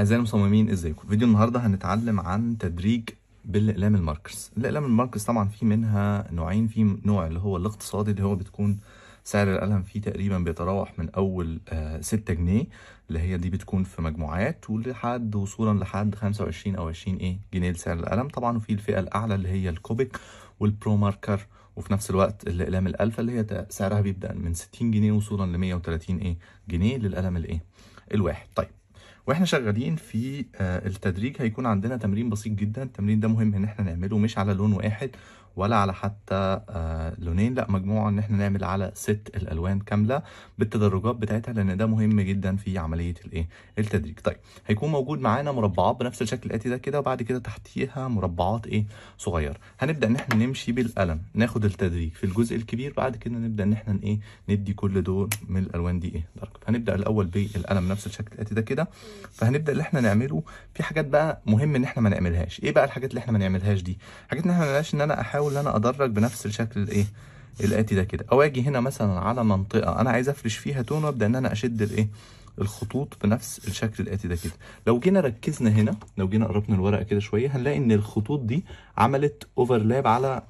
اعزائي المصممين ازيكم فيديو النهارده هنتعلم عن تدريج بالاقلام الماركرز الاقلام الماركرز طبعا في منها نوعين في نوع اللي هو الاقتصادي اللي هو بتكون سعر القلم فيه تقريبا بيتراوح من اول 6 آه، جنيه اللي هي دي بتكون في مجموعات ولحد وصولا لحد 25 او 20 ايه جنيه لسعر القلم طبعا وفي الفئه الاعلى اللي هي الكوبيك والبرو ماركر وفي نفس الوقت الاقلام الالفا اللي هي سعرها بيبدا من 60 جنيه وصولا ل 130 ايه جنيه للقلم الايه الواحد طيب واحنا شغالين في آه، التدريج هيكون عندنا تمرين بسيط جدا التمرين ده مهم ان احنا نعمله مش على لون واحد ولا على حتى آه، لونين لا مجموعه ان احنا نعمل على ست الالوان كامله بالتدرجات بتاعتها لان ده مهم جدا في عمليه الايه التدريج طيب هيكون موجود معانا مربعات بنفس الشكل الاتي ده كده وبعد كده تحتيها مربعات ايه صغيره هنبدا ان احنا نمشي بالقلم ناخد التدريج في الجزء الكبير بعد كده نبدا ان احنا ايه ندي كل دول من الالوان دي ايه درجه هنبدا الاول بالقلم نفس الشكل الاتي ده كده فهنبدا اللي احنا نعمله في حاجات بقى مهم ان احنا ما نعملهاش ايه بقى الحاجات اللي احنا ما نعملهاش دي حاجات ان احنا ما نعملهاش ان انا احاول احاول ان انا ادرج بنفس الشكل الايه الاتي ده كده او اجي هنا مثلا على منطقه انا عايز افرش فيها تون وابدا ان انا اشد الايه الخطوط بنفس الشكل الاتي ده كده لو جينا ركزنا هنا لو جينا قربنا الورقه كده شويه هنلاقي ان الخطوط دي عملت اوفرلاب على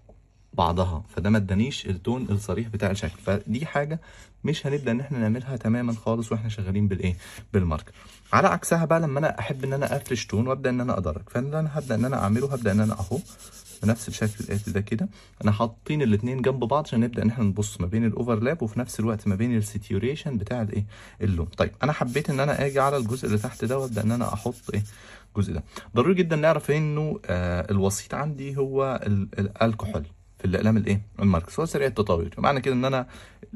بعضها فده ما ادانيش التون الصريح بتاع الشكل فدي حاجه مش هنبدا ان احنا نعملها تماما خالص واحنا شغالين بالايه بالمارك على عكسها بقى لما انا احب ان انا افرش تون وابدا ان انا ادرج فانا هبدا ان انا اعمله هبدا ان انا اهو بنفس الشكل ده كده انا حاطين الاثنين جنب بعض عشان نبدا ان احنا نبص ما بين الاوفرلاب وفي نفس الوقت ما بين السيتيوريشن بتاع الايه اللون طيب انا حبيت ان انا اجي على الجزء اللي تحت ده وابدا ان انا احط ايه الجزء ده ضروري جدا نعرف انه آه الوسيط عندي هو الكحول في الاقلام الايه الماركس هو سريع التطاير معنى كده ان انا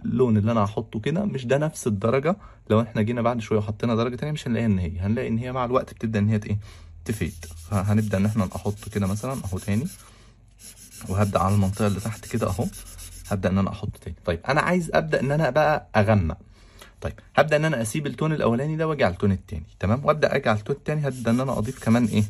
اللون اللي انا هحطه كده مش ده نفس الدرجه لو احنا جينا بعد شويه وحطينا درجه ثانيه مش هنلاقيها ان هي هنلاقي ان هي مع الوقت بتبدا ان هي ايه تفيد فهنبدا ان احنا نحط كده مثلا اهو تاني وهبدا على المنطقه اللي تحت كده اهو هبدا ان انا احط تاني طيب انا عايز ابدا ان انا بقى اغمق طيب هبدا ان انا اسيب التون الاولاني ده واجي على التون التاني تمام وابدا اجي على التون التاني هبدا ان انا اضيف كمان ايه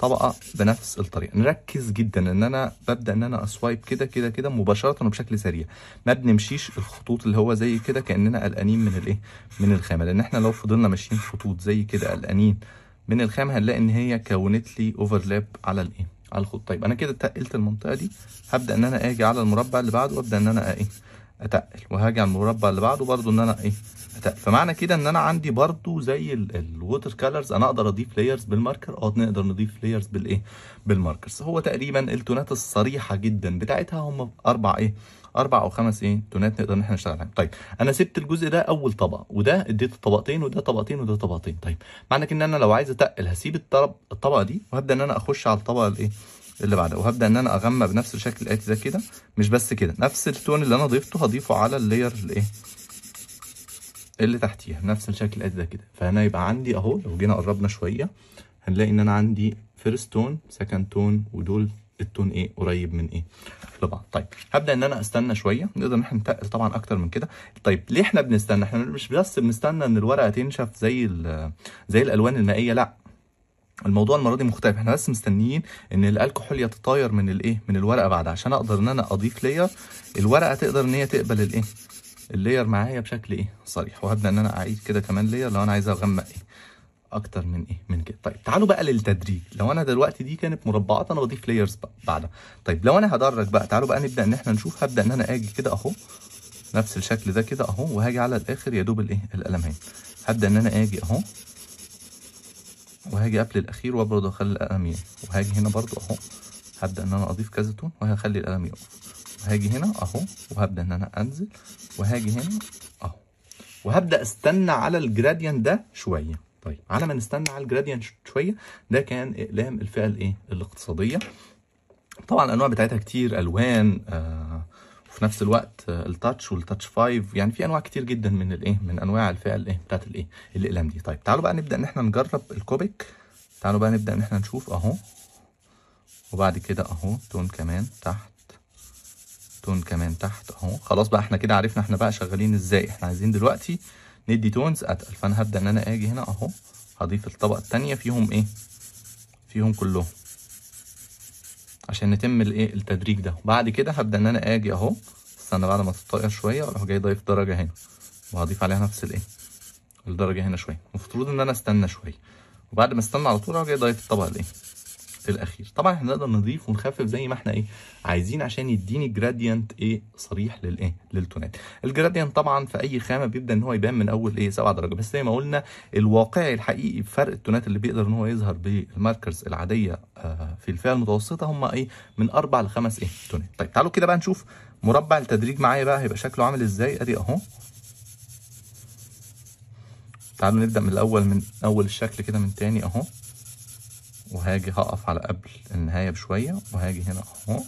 طبقه بنفس الطريقه نركز جدا ان انا ببدا ان انا اسوايب كده كده كده مباشره وبشكل سريع ما بنمشيش الخطوط اللي هو زي كده كاننا قلقانين من الايه من الخامه لان احنا لو فضلنا ماشيين خطوط زي كده قلقانين من الخامه هنلاقي ان هي كونت لي اوفرلاب على الايه على الخط طيب انا كده تقلت المنطقه دي هبدا ان انا اجي على المربع اللي بعده وابدا ان انا ايه اتقل وهاجي على المربع اللي بعده برضو ان انا ايه اتقل فمعنى كده ان انا عندي برضو زي الووتر كالرز انا اقدر اضيف لايرز بالماركر اه نقدر نضيف لايرز بالايه بالماركرز هو تقريبا التونات الصريحه جدا بتاعتها هم اربع ايه اربع او خمس ايه تونات نقدر ان احنا نشتغل عليها طيب انا سبت الجزء ده اول طبق وده اديته طبقتين وده طبقتين وده طبقتين طيب معنى كده ان انا لو عايز اتقل هسيب الطبق الطبقه دي وهبدا ان انا اخش على الطبقه الايه اللي بعدها وهبدا ان انا اغمى بنفس الشكل الاتي ده كده مش بس كده نفس التون اللي انا ضيفته هضيفه على اللاير الايه اللي تحتيها بنفس الشكل الاتي ده كده فهنا يبقى عندي اهو لو جينا قربنا شويه هنلاقي ان انا عندي فيرست تون سكند تون ودول التون ايه قريب من ايه لبعض طيب هبدا ان انا استنى شويه نقدر ان احنا نتقل طبعا اكتر من كده طيب ليه احنا بنستنى احنا مش بس بنستنى ان الورقه تنشف زي زي الالوان المائيه لا الموضوع المره دي مختلف احنا بس مستنيين ان الالكحول يتطاير من الايه من الورقه بعد عشان اقدر ان انا اضيف لير الورقه تقدر ان هي تقبل الايه اللير معايا بشكل ايه صريح وهبدا ان انا اعيد كده كمان لير لو انا عايز اغمق ايه اكتر من ايه من كده طيب تعالوا بقى للتدريج لو انا دلوقتي دي كانت مربعات انا بضيف لايرز بعدها طيب لو انا هدرج بقى تعالوا بقى نبدا ان احنا نشوف هبدا ان انا اجي كده اهو نفس الشكل ده كده اهو وهاجي على الاخر يا دوب الايه القلم هنا هبدا ان انا اجي اهو وهاجي قبل الاخير وابرد اخلي القلم يقف وهاجي هنا برضو اهو هبدا ان انا اضيف كذا تون وهخلي القلم يقف وهاجي هنا اهو وهبدا ان انا انزل وهاجي هنا اهو وهبدا استنى على الجراديان ده شويه طيب على ما نستنى على الجراديانت شويه ده كان اقلام الفئه الايه الاقتصاديه طبعا الانواع بتاعتها كتير الوان آه وفي نفس الوقت آه التاتش والتاتش 5 يعني في انواع كتير جدا من الايه من انواع الفئه الايه بتاعت الايه الاقلام دي طيب تعالوا بقى نبدا ان احنا نجرب الكوبيك تعالوا بقى نبدا ان احنا نشوف اهو وبعد كده اهو تون كمان تحت تون كمان تحت اهو خلاص بقى احنا كده عرفنا احنا بقى شغالين ازاي احنا عايزين دلوقتي ندي تونز اتقل فانا هبدا ان انا اجي هنا اهو هضيف الطبقه الثانيه فيهم ايه فيهم كلهم عشان نتم الايه التدريج ده بعد كده هبدا ان انا اجي اهو استنى بعد ما تتطاير شويه اروح جاي ضايف درجه هنا وهضيف عليها نفس الايه الدرجه هنا شويه المفروض ان انا استنى شويه وبعد ما استنى على طول اروح جاي ضايف الطبقه الايه الاخير طبعا احنا نقدر نضيف ونخفف زي ما احنا ايه عايزين عشان يديني جراديانت ايه صريح للايه للتونات الجراديانت طبعا في اي خامه بيبدا ان هو يبان من اول ايه سبعة درجه بس زي ما قلنا الواقعي الحقيقي بفرق التونات اللي بيقدر ان هو يظهر بالماركرز العاديه آه في الفئه المتوسطه هم ايه من اربع لخمس ايه تونات طيب تعالوا كده بقى نشوف مربع التدريج معايا بقى هيبقى شكله عامل ازاي ادي اهو تعالوا نبدا من الاول من اول الشكل كده من تاني اهو وهاجي هقف على قبل النهاية بشوية وهاجي هنا اهو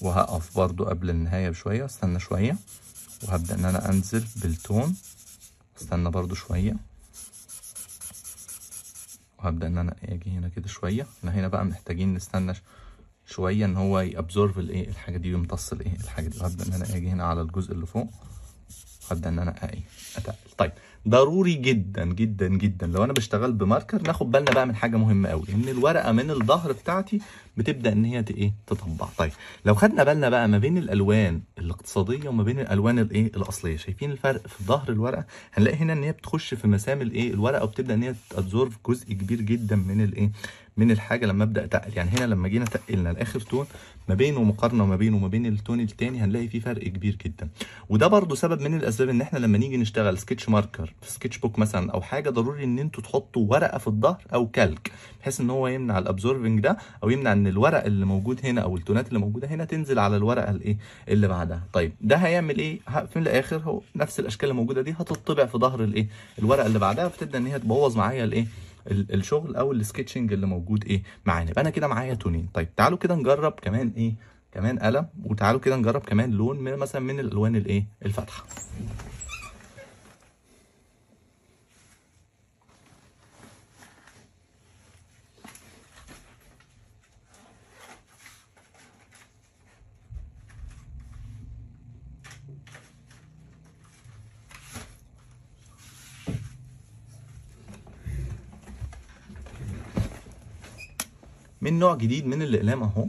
وهقف برضو قبل النهاية بشوية استنى شوية وهبدأ ان انا انزل بالتون استنى برضو شوية وهبدأ ان انا اجي هنا كده شوية احنا هنا بقى محتاجين نستنى شوية ان هو يابزورف الايه الحاجة دي ويمتص الايه الحاجة دي وهبدأ ان انا اجي هنا على الجزء اللي فوق ابدا ان انا ايه اتقل طيب ضروري جدا جدا جدا لو انا بشتغل بماركر ناخد بالنا بقى من حاجه مهمه قوي ان الورقه من الظهر بتاعتي بتبدا ان هي ايه تطبع طيب لو خدنا بالنا بقى ما بين الالوان الاقتصاديه وما بين الالوان الايه الاصليه شايفين الفرق في ظهر الورقه هنلاقي هنا ان هي بتخش في مسام الايه الورقه وبتبدا ان هي تابزورف جزء كبير جدا من الايه من الحاجه لما ابدا اتقل يعني هنا لما جينا تقلنا لاخر تون ما بينه مقارنه ما بينه وما بين التون الثاني هنلاقي في فرق كبير جدا وده برضو سبب من الاسباب ان احنا لما نيجي نشتغل سكتش ماركر في سكتش بوك مثلا او حاجه ضروري ان انتوا تحطوا ورقه في الظهر او كلك بحيث ان هو يمنع الابزوربنج ده او يمنع ان الورق اللي موجود هنا او التونات اللي موجوده هنا تنزل على الورقه الايه اللي بعدها طيب ده هيعمل ايه في الاخر هو نفس الاشكال الموجوده دي هتطبع في ظهر الايه الورقه اللي بعدها فتبدا ان هي تبوظ معايا الايه الشغل او السكتشنج اللي موجود ايه معانا يبقى انا كده معايا تونين طيب تعالوا كده نجرب كمان ايه كمان قلم وتعالوا كده نجرب كمان لون من مثلا من الالوان الايه الفاتحه من نوع جديد من الاقلام اهو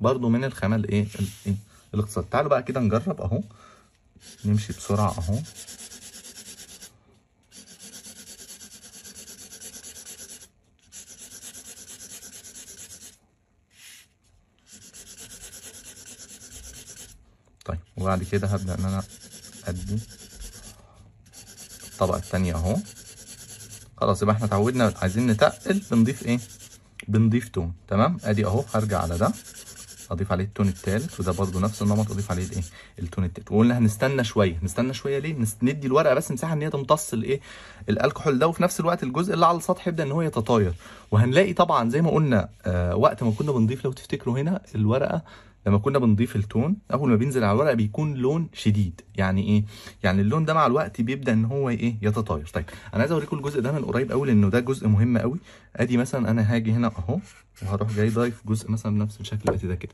برضو من الخامه إيه؟ الايه الاقتصاد تعالوا بقى كده نجرب اهو نمشي بسرعه اهو طيب وبعد كده هبدا ان انا ادي الطبقه الثانيه اهو خلاص يبقى احنا اتعودنا عايزين نتقل بنضيف ايه بنضيف تون تمام ادي اهو هرجع على ده اضيف عليه التون الثالث وده برضو نفس النمط اضيف عليه الايه التون الثالث وقلنا هنستنى شويه نستنى شويه ليه ندي الورقه بس مساحه ان هي تمتص الايه الالكحول ده وفي نفس الوقت الجزء اللي على السطح يبدا ان هو يتطاير وهنلاقي طبعا زي ما قلنا آه وقت ما كنا بنضيف لو تفتكروا هنا الورقه لما كنا بنضيف التون اول ما بينزل على الورقه بيكون لون شديد يعني ايه يعني اللون ده مع الوقت بيبدا ان هو ايه يتطاير طيب انا عايز اوريكم الجزء ده من قريب قوي لانه ده جزء مهم قوي ادي مثلا انا هاجي هنا اهو وهروح جاي ضايف جزء مثلا بنفس الشكل اللي ده كده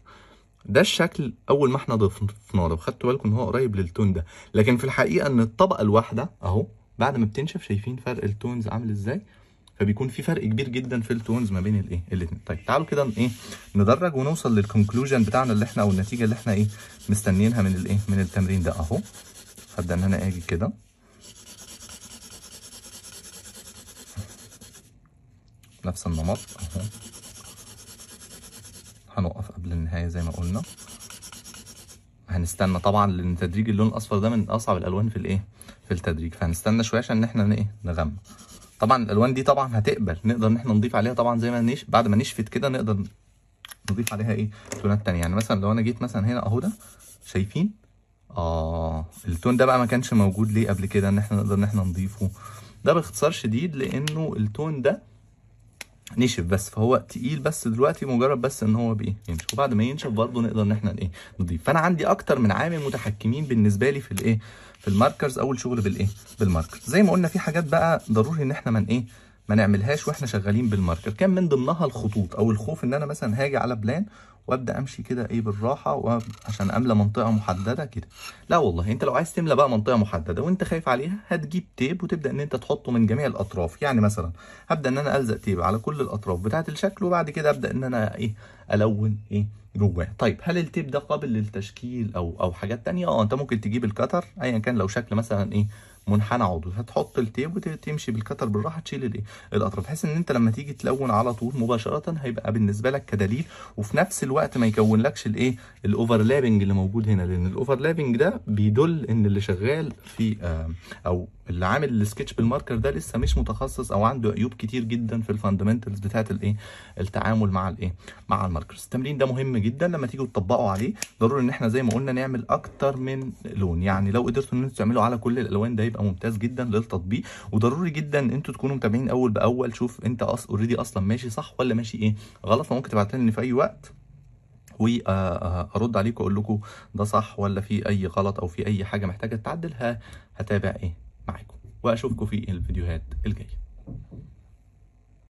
ده الشكل اول ما احنا ضفناه لو خدتوا بالكم ان هو قريب للتون ده لكن في الحقيقه ان الطبقه الواحده اهو بعد ما بتنشف شايفين فرق التونز عامل ازاي فبيكون في فرق كبير جدا في التونز ما بين الايه الاثنين طيب تعالوا كده ايه ندرج ونوصل للكونكلوجن بتاعنا اللي احنا او النتيجه اللي احنا ايه مستنيينها من الايه من التمرين ده اهو هبدا ان انا اجي كده نفس النمط اهو هنقف قبل النهايه زي ما قلنا هنستنى طبعا لان تدريج اللون الاصفر ده من اصعب الالوان في الايه في التدريج فهنستنى شويه عشان احنا ايه نغمق طبعا الالوان دي طبعا هتقبل نقدر ان احنا نضيف عليها طبعا زي ما نش بعد ما نشفت كده نقدر نضيف عليها ايه تونات تانية يعني مثلا لو انا جيت مثلا هنا اهو ده شايفين اه التون ده بقى ما كانش موجود ليه قبل كده ان احنا نقدر ان احنا نضيفه ده باختصار شديد لانه التون ده نشف بس فهو تقيل بس دلوقتي مجرد بس ان هو بينشف وبعد ما ينشف برضه نقدر ان احنا ايه نضيف فانا عندي اكتر من عامل متحكمين بالنسبه لي في الايه في الماركرز اول شغل بالايه بالماركر زي ما قلنا في حاجات بقى ضروري ان احنا من ايه ما نعملهاش واحنا شغالين بالماركر كان من ضمنها الخطوط او الخوف ان انا مثلا هاجي على بلان وابدا امشي كده ايه بالراحه عشان املى منطقه محدده كده لا والله انت لو عايز تملى بقى منطقه محدده وانت خايف عليها هتجيب تيب وتبدا ان انت تحطه من جميع الاطراف يعني مثلا هبدا ان انا الزق تيب على كل الاطراف بتاعه الشكل وبعد كده ابدا ان انا ايه الون ايه جواه طيب هل التيب ده قابل للتشكيل او او حاجات تانية اه انت ممكن تجيب الكتر ايا كان لو شكل مثلا ايه منحنى عضوي هتحط التيب وتمشي بالكتر بالراحه تشيل الايه الاطراف بحيث ان انت لما تيجي تلون على طول مباشره هيبقى بالنسبه لك كدليل وفي نفس الوقت ما يكونلكش الايه الاوفرلابنج اللي موجود هنا لان الاوفرلابنج ده بيدل ان اللي شغال في آه، او اللي عامل السكتش بالماركر ده لسه مش متخصص او عنده عيوب كتير جدا في الفاندمنتالز بتاعه الايه التعامل مع الايه مع الماركرز التمرين ده مهم جدا لما تيجوا تطبقوا عليه ضروري ان احنا زي ما قلنا نعمل اكتر من لون يعني لو قدرتوا ان انتوا تعملوا على كل الالوان ده يبقى هيبقى ممتاز جدا للتطبيق وضروري جدا ان انتوا تكونوا متابعين اول باول شوف انت اوريدي أص... اصلا ماشي صح ولا ماشي ايه غلط فممكن تبعت لي في اي وقت وارد آه، آه، عليكم واقول لكم ده صح ولا في اي غلط او في اي حاجه محتاجه تعدلها هتابع ايه معاكم واشوفكم في الفيديوهات الجايه